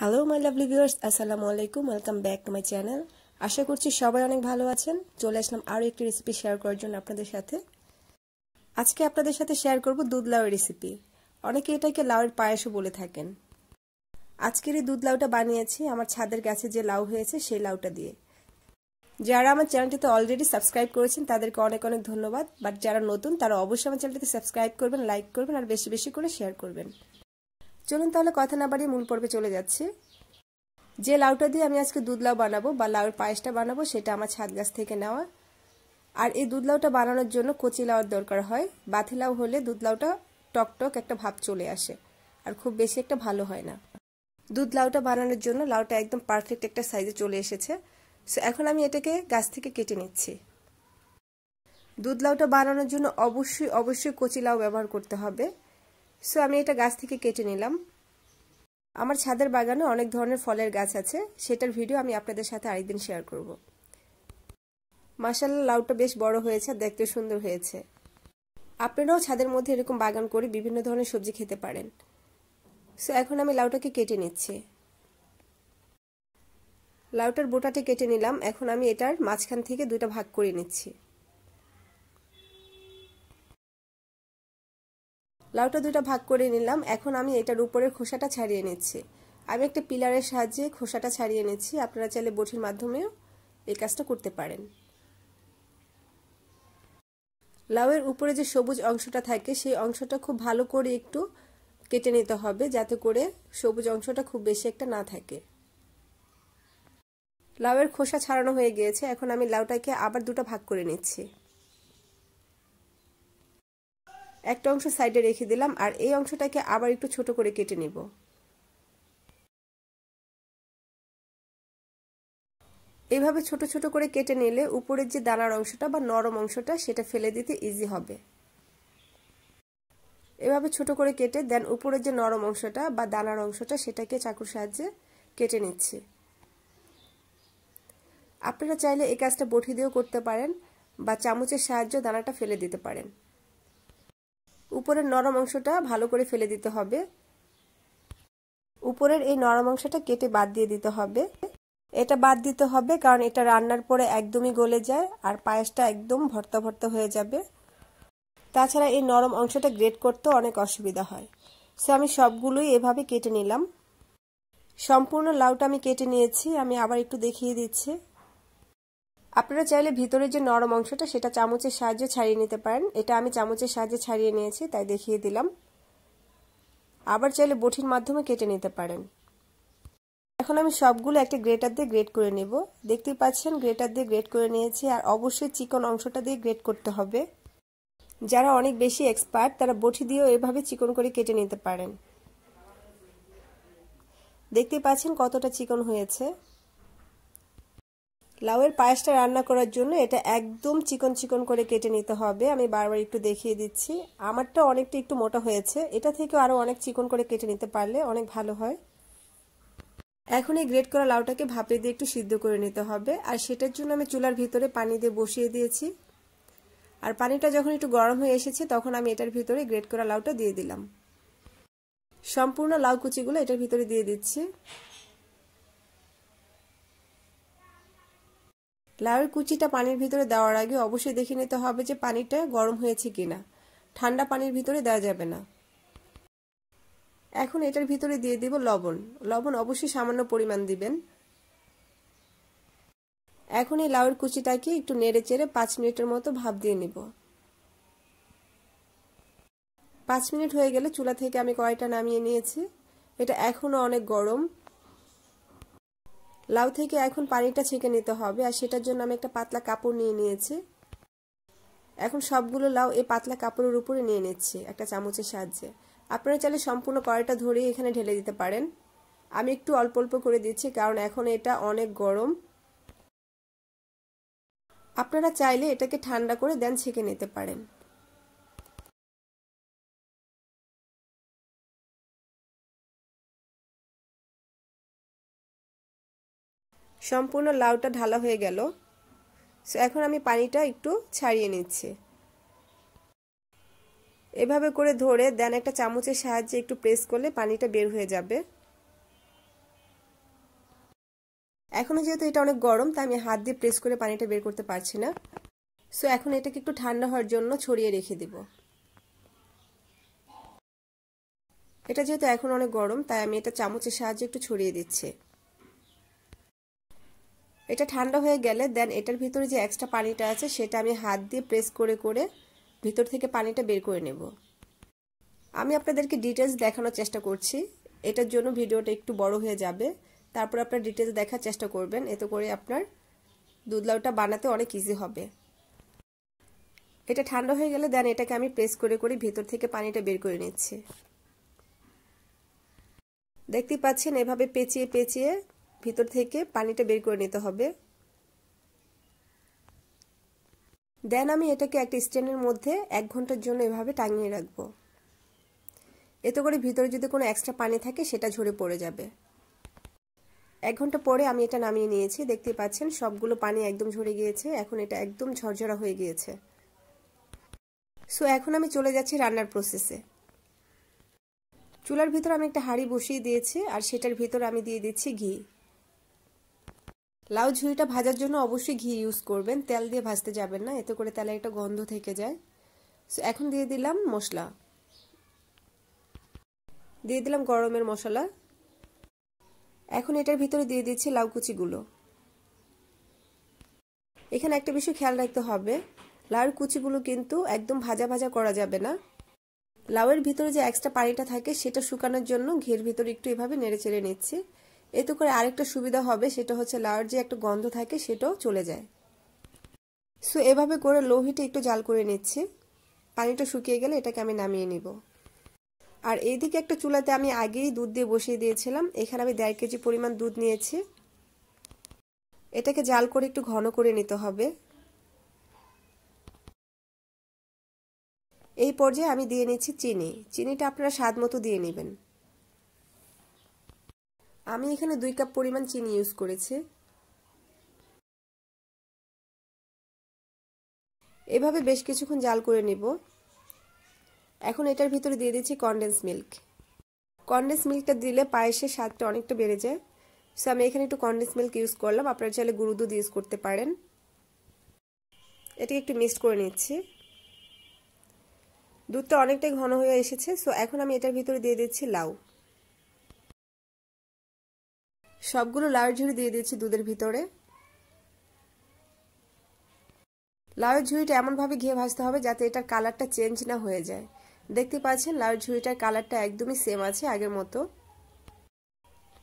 Hello my lovely viewers আসসালামু আলাইকুম welcome back to my channel আশা করছি সবাই অনেক ভালো আছেন চলে আসলাম আরও একটি রেসিপি শেয়ার করার জন্য আপনাদের সাথে আজকে আপনাদের সাথে শেয়ার করব দুধ লাউয়ের রেসিপি অনেকে এটাকে লাউয়ের পায়েসও বলে থাকেন আজকের এই দুধ লাউটা বানিয়েছি আমার ছাদের গাছে যে লাউ হয়েছে সেই লাউটা দিয়ে যারা আমার চ্যানেলটিতে অলরেডি সাবস্ক্রাইব করেছেন তাদেরকে অনেক অনেক ধন্যবাদ বাট যারা নতুন তারা অবশ্যই আমার চ্যানেলটিতে সাবস্ক্রাইব করবেন লাইক করবেন আর বেশি বেশি করে শেয়ার করবেন চলুন তাহলে কথা না বাড়িয়ে মূল পর্বে চলে যাচ্ছি যে লাউটা দিয়ে আমি আজকে দুধ লাউ বানাবো বা লাউর পায়েসটা বানাবো সেটা আমার ছাদ গাছ থেকে নেওয়া আর এই দুধ লাউটা বানানোর জন্য কচি লাউর দরকার হয় বাথি লাউ হলে দুধ লাউটা টকটক একটা ভাব চলে আসে আর খুব বেশি একটা ভালো হয় না দুধ লাউটা বানানোর জন্য লাউটা একদম পারফেক্ট একটা সাইজে চলে এসেছে সো এখন আমি এটাকে গাছ থেকে কেটে নিচ্ছি দুধ লাউটা বানানোর জন্য অবশ্যই অবশ্যই কচি লাউ ব্যবহার করতে হবে সো আমি এটা গাছ থেকে কেটে নিলাম আমার ছাদের বাগানে অনেক ধরনের ফলের গাছ আছে সেটার ভিডিও আমি আপনাদের সাথে আরেকদিন শেয়ার করব মাসাল্লা লাউটা বেশ বড় হয়েছে দেখতে সুন্দর হয়েছে আপনারাও ছাদের মধ্যে এরকম বাগান করে বিভিন্ন ধরনের সবজি খেতে পারেন সো এখন আমি লাউটাকে কেটে নিচ্ছি লাউটার বোটাটি কেটে নিলাম এখন আমি এটার মাঝখান থেকে দুটা ভাগ করে নিচ্ছি লাউটা দুটা ভাগ করে নিলাম এখন আমি এটার উপরের খোসাটা ছাড়িয়ে নিচ্ছি আমি একটা পিলারের সাহায্যে খোসাটা ছাড়িয়ে নিচ্ছি আপনারা চাইলে বটির মাধ্যমেও এই কাজটা করতে পারেন লাউয়ের উপরে যে সবুজ অংশটা থাকে সেই অংশটা খুব ভালো করে একটু কেটে নিতে হবে যাতে করে সবুজ অংশটা খুব বেশি একটা না থাকে লাউয়ের খোসা ছাড়ানো হয়ে গিয়েছে এখন আমি লাউটাকে আবার দুটো ভাগ করে নিচ্ছি একটা অংশ সাইডে রেখে দিলাম আর এই অংশটাকে আবার একটু ছোট করে কেটে নিব এভাবে ছোট ছোট করে কেটে নিলে উপরের যে দানার অংশটা বা নরম অংশটা সেটা ফেলে দিতে ইজি হবে এভাবে ছোট করে কেটে দেন উপরের যে নরম অংশটা বা দানার অংশটা সেটাকে চাকুর সাহায্যে কেটে নিচ্ছি আপনারা চাইলে এই কাজটা বটি দিয়েও করতে পারেন বা চামচের সাহায্যে দানাটা ফেলে দিতে পারেন উপরের নরম অংশটা ভালো করে ফেলে দিতে হবে উপরের এই নরম অংশটা কেটে বাদ দিয়ে দিতে হবে এটা বাদ দিতে হবে কারণ এটা রান্নার পরে একদমই গলে যায় আর পায়েসটা একদম ভর্তা ভর্তা হয়ে যাবে তাছাড়া এই নরম অংশটা গ্রেট করতে অনেক অসুবিধা হয় সো আমি সবগুলোই এভাবে কেটে নিলাম সম্পূর্ণ লাউটা আমি কেটে নিয়েছি আমি আবার একটু দেখিয়ে দিচ্ছি আপনারা চাইলে ভিতরের যে নরম অংশটা সেটা চামচের সাহায্যে ছাড়িয়ে নিতে পারেন এটা আমি চামচের সাহায্যে ছাড়িয়ে নিয়েছি তাই দেখিয়ে দিলাম আবার চাইলে বঠির মাধ্যমে কেটে নিতে পারেন এখন আমি সবগুলো একটা গ্রেটার দিয়ে গ্রেট করে নেব দেখতেই পাচ্ছেন গ্রেটার দিয়ে গ্রেট করে নিয়েছি আর অবশ্যই চিকন অংশটা দিয়ে গ্রেট করতে হবে যারা অনেক বেশি এক্সপার্ট তারা বটি দিয়েও এভাবে চিকন করে কেটে নিতে পারেন দেখতে পাচ্ছেন কতটা চিকন হয়েছে লাউয়ের পায়েসটা রান্না করার জন্য এটা একদম চিকন চিকন করে কেটে নিতে হবে আমি বারবার একটু দেখিয়ে দিচ্ছি আমারটা অনেকটা একটু মোটা হয়েছে এটা থেকেও আরও অনেক চিকন করে কেটে নিতে পারলে অনেক ভালো হয় এখন এই গ্রেট করা লাউটাকে ভাপে দিয়ে একটু সিদ্ধ করে নিতে হবে আর সেটার জন্য আমি চুলার ভিতরে পানি দিয়ে বসিয়ে দিয়েছি আর পানিটা যখন একটু গরম হয়ে এসেছে তখন আমি এটার ভিতরে গ্রেট করা লাউটা দিয়ে দিলাম সম্পূর্ণ লাউ কুচিগুলো এটার ভিতরে দিয়ে দিচ্ছি লাউয়ের কুচিটা পানির ভিতরে দেওয়ার আগে অবশ্যই দেখে নিতে হবে যে পানিটা গরম হয়েছে কিনা ঠান্ডা পানির ভিতরে দেওয়া যাবে না এখন এটার ভিতরে দিয়ে দিব লবণ লবণ অবশ্যই সামান্য পরিমাণ দিবেন এখন এই লাউয়ের কুচিটাকে একটু নেড়ে চেড়ে পাঁচ মিনিটের মতো ভাপ দিয়ে নিব পাঁচ মিনিট হয়ে গেলে চুলা থেকে আমি কড়াইটা নামিয়ে নিয়েছি এটা এখনও অনেক গরম লাউ থেকে এখন পানিটা ছেঁকে নিতে হবে আর সেটার জন্য আমি একটা পাতলা কাপড় নিয়ে নিয়েছি এখন সবগুলো লাউ এই পাতলা কাপড়ের উপরে নিয়ে নিচ্ছি একটা চামচের সাহায্যে আপনারা চাইলে সম্পূর্ণ কড়াইটা ধরেই এখানে ঢেলে দিতে পারেন আমি একটু অল্প অল্প করে দিচ্ছি কারণ এখন এটা অনেক গরম আপনারা চাইলে এটাকে ঠান্ডা করে দেন ছেঁকে নিতে পারেন সম্পূর্ণ লাউটা ঢালা হয়ে গেল সো এখন আমি পানিটা একটু ছাড়িয়ে নিচ্ছি এভাবে করে ধরে দেন একটা চামচের সাহায্যে একটু প্রেস করলে পানিটা বের হয়ে যাবে এখনও যেহেতু এটা অনেক গরম তাই আমি হাত দিয়ে প্রেস করে পানিটা বের করতে পারছি না সো এখন এটাকে একটু ঠান্ডা হওয়ার জন্য ছড়িয়ে রেখে দেব এটা যেহেতু এখন অনেক গরম তাই আমি এটা চামচের সাহায্যে একটু ছড়িয়ে দিচ্ছি এটা ঠান্ডা হয়ে গেলে দেন এটার ভিতরে যে এক্সট্রা পানিটা আছে সেটা আমি হাত দিয়ে প্রেস করে করে ভিতর থেকে পানিটা বের করে নেব আমি আপনাদেরকে ডিটেলস দেখানোর চেষ্টা করছি এটার জন্য ভিডিওটা একটু বড় হয়ে যাবে তারপর আপনার ডিটেলস দেখার চেষ্টা করবেন এতে করে আপনার দুধ লাউটা বানাতে অনেক ইজি হবে এটা ঠান্ডা হয়ে গেলে দেন এটাকে আমি প্রেস করে করে ভিতর থেকে পানিটা বের করে নিচ্ছি দেখতে পাচ্ছেন এভাবে পেঁচিয়ে পেঁচিয়ে ভিতর থেকে পানিটা বের করে নিতে হবে দেন আমি এটাকে একটা স্ট্যান্ডের মধ্যে এক ঘন্টার জন্য এভাবে টাঙিয়ে রাখবো এতে করে ভিতরে যদি কোনো এক্সট্রা পানি থাকে সেটা ঝরে পড়ে যাবে এক ঘন্টা পরে আমি এটা নামিয়ে নিয়েছি দেখতে পাচ্ছেন সবগুলো পানি একদম ঝরে গিয়েছে এখন এটা একদম ঝরঝরা হয়ে গিয়েছে সো এখন আমি চলে যাচ্ছি রান্নার প্রসেসে চুলার ভিতর আমি একটা হাঁড়ি বসিয়ে দিয়েছি আর সেটার ভিতর আমি দিয়ে দিচ্ছি ঘি লাউ ঝুড়িটা ভাজার জন্য অবশ্যই ঘি ইউজ করবেন তেল দিয়ে ভাজতে যাবেন না এতে করে তেলে একটা গন্ধ থেকে যায় সো এখন দিয়ে দিলাম মশলা দিয়ে দিলাম গরমের মশলা এখন এটার ভিতরে দিয়ে দিচ্ছি লাউ কুচিগুলো এখানে একটা বিষয় খেয়াল রাখতে হবে লাউর কুচিগুলো কিন্তু একদম ভাজা ভাজা করা যাবে না লাউয়ের ভিতরে যে এক্সট্রা পানিটা থাকে সেটা শুকানোর জন্য ঘের ভিতরে একটু এভাবে নেড়ে চেড়ে নিচ্ছি এতে করে আরেকটা সুবিধা হবে সেটা হচ্ছে লাউয়ের যে একটা গন্ধ থাকে সেটাও চলে যায় সো এভাবে করে লোহিটা একটু জাল করে নিচ্ছি পানিটা শুকিয়ে গেলে এটাকে আমি নামিয়ে নিব আর এইদিকে একটা চুলাতে আমি আগেই দুধ দিয়ে বসিয়ে দিয়েছিলাম এখানে আমি দেড় কেজি পরিমাণ দুধ নিয়েছি এটাকে জাল করে একটু ঘন করে নিতে হবে এই পর্যায়ে আমি দিয়ে নিচ্ছি চিনি চিনিটা আপনারা স্বাদ মতো দিয়ে নেবেন আমি এখানে দুই কাপ পরিমাণ চিনি ইউজ করেছি এভাবে বেশ কিছুক্ষণ জাল করে নেব এখন এটার ভিতরে দিয়ে দিচ্ছি কনডেন্স মিল্ক কন্ডেন্স মিল্কটা দিলে পায়েসের স্বাদটা অনেকটা বেড়ে যায় সো আমি এখানে একটু কন্ডেন্স মিল্ক ইউজ করলাম আপনারা চাইলে গুরু দুধ ইউজ করতে পারেন এটাকে একটু মিক্সড করে নিচ্ছি দুধটা অনেকটাই ঘন হয়ে এসেছে সো এখন আমি এটার ভিতরে দিয়ে দিচ্ছি লাউ সবগুলো লাউ ঝুড়ি দিয়ে দিয়েছি দুধের ভিতরে লাউ ঝুড়িটা এমনভাবে ঘিয়ে ভাজতে হবে যাতে এটার কালারটা চেঞ্জ না হয়ে যায় দেখতে পাচ্ছেন লাউ ঝুড়িটার কালারটা একদমই সেম আছে আগের মতো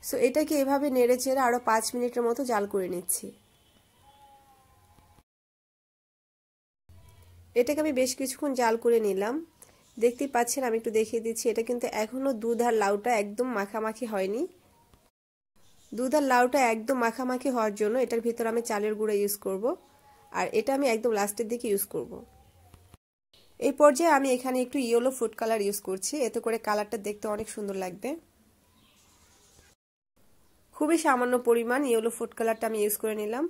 সো এটাকে এভাবে নেড়ে চেড়ে আরও পাঁচ মিনিটের মতো জাল করে নিচ্ছি এটাকে আমি বেশ কিছুক্ষণ জাল করে নিলাম দেখতে পাচ্ছেন আমি একটু দেখিয়ে দিচ্ছি এটা কিন্তু এখনও দুধ আর লাউটা একদম মাখামাখি হয়নি দুধ আর লাউটা একদম মাখামাখি হওয়ার জন্য এটার ভিতর আমি চালের গুঁড়া ইউজ করব আর এটা আমি একদম লাস্টের দিকে ইউজ করব। এই পর্যায়ে আমি এখানে একটু ইয়েলো ফুড কালার ইউজ করছি এতে করে কালারটা দেখতে অনেক সুন্দর লাগবে খুবই সামান্য পরিমাণ ইয়েলো ফুড কালারটা আমি ইউজ করে নিলাম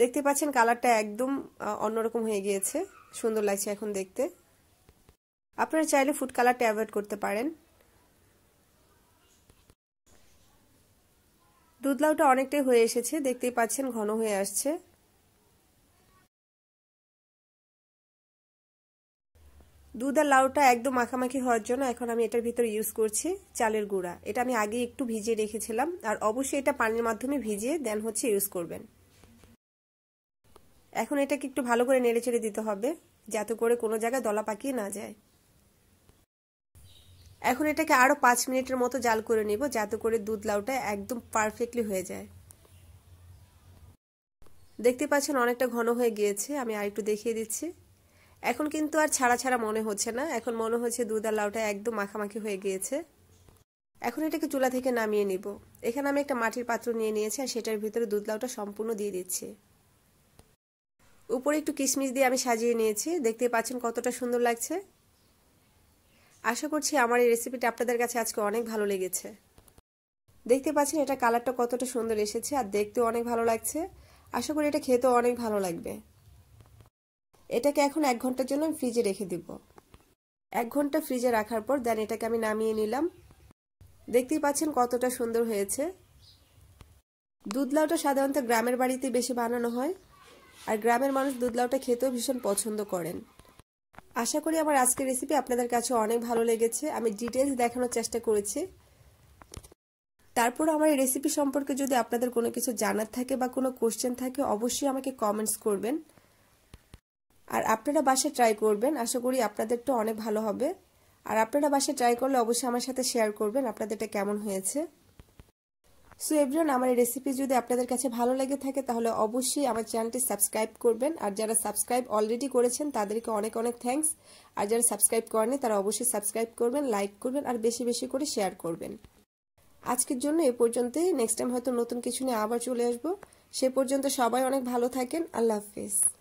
দেখতে পাচ্ছেন কালারটা একদম অন্যরকম হয়ে গিয়েছে সুন্দর লাগছে এখন দেখতে আপনারা চাইলে ফুড কালারটা অ্যাভয়েড করতে পারেন দুধ লাউটা অনেকটাই হয়ে এসেছে দেখতেই পাচ্ছেন ঘন হয়ে আসছে দুধ আর লাউটা একদম মাখামাখি হওয়ার জন্য এখন আমি এটার ভিতরে ইউজ করছি চালের গুঁড়া এটা আমি আগে একটু ভিজিয়ে রেখেছিলাম আর অবশ্যই এটা পানির মাধ্যমে ভিজিয়ে দেন হচ্ছে ইউজ করবেন এখন এটাকে একটু ভালো করে নেড়ে চেড়ে দিতে হবে যাতে করে কোনো জায়গায় দলা পাকিয়ে না যায় এখন এটাকে আরও পাঁচ মিনিটের মতো জাল করে নেব যাতে করে দুধ লাউটা একদম পারফেক্টলি হয়ে যায় দেখতে পাচ্ছেন অনেকটা ঘন হয়ে গিয়েছে আমি আরেকটু দেখিয়ে দিচ্ছি এখন কিন্তু আর ছাড়া ছাড়া মনে হচ্ছে না এখন মনে হচ্ছে দুধ আর লাউটা একদম মাখামাখি হয়ে গিয়েছে এখন এটাকে চুলা থেকে নামিয়ে নিব এখানে আমি একটা মাটির পাত্র নিয়ে নিয়েছি আর সেটার ভিতরে দুধ লাউটা সম্পূর্ণ দিয়ে দিচ্ছি উপরে একটু কিশমিশ দিয়ে আমি সাজিয়ে নিয়েছি দেখতে পাচ্ছেন কতটা সুন্দর লাগছে আশা করছি আমার এই রেসিপিটা আপনাদের কাছে আজকে অনেক ভালো লেগেছে দেখতে পাচ্ছেন এটা কালারটা কতটা সুন্দর এসেছে আর দেখতেও অনেক ভালো লাগছে আশা করি এটা খেতেও অনেক ভালো লাগবে এটাকে এখন এক ঘন্টার জন্য আমি ফ্রিজে রেখে দিব এক ঘন্টা ফ্রিজে রাখার পর দেন এটাকে আমি নামিয়ে নিলাম দেখতেই পাচ্ছেন কতটা সুন্দর হয়েছে দুধ লাউটা সাধারণত গ্রামের বাড়িতে বেশি বানানো হয় আর গ্রামের মানুষ দুধ লাউটা খেতেও ভীষণ পছন্দ করেন আশা করি আমার আজকের রেসিপি আপনাদের কাছে অনেক ভালো লেগেছে আমি ডিটেলস দেখানোর চেষ্টা করেছি তারপর আমার এই রেসিপি সম্পর্কে যদি আপনাদের কোনো কিছু জানার থাকে বা কোনো কোশ্চেন থাকে অবশ্যই আমাকে কমেন্টস করবেন আর আপনারা বাসায় ট্রাই করবেন আশা করি আপনাদের তো অনেক ভালো হবে আর আপনারা বাসায় ট্রাই করলে অবশ্যই আমার সাথে শেয়ার করবেন আপনাদেরটা কেমন হয়েছে সো এভরিওয়ান আমার এই রেসিপি যদি আপনাদের কাছে ভালো লেগে থাকে তাহলে অবশ্যই আমার চ্যানেলটি সাবস্ক্রাইব করবেন আর যারা সাবস্ক্রাইব অলরেডি করেছেন তাদেরকে অনেক অনেক থ্যাংকস আর যারা সাবস্ক্রাইব করেনি তারা অবশ্যই সাবস্ক্রাইব করবেন লাইক করবেন আর বেশি বেশি করে শেয়ার করবেন আজকের জন্য এ পর্যন্তই নেক্সট টাইম হয়তো নতুন কিছু নিয়ে আবার চলে আসবো সে পর্যন্ত সবাই অনেক ভালো থাকেন আল্লাহ হাফিজ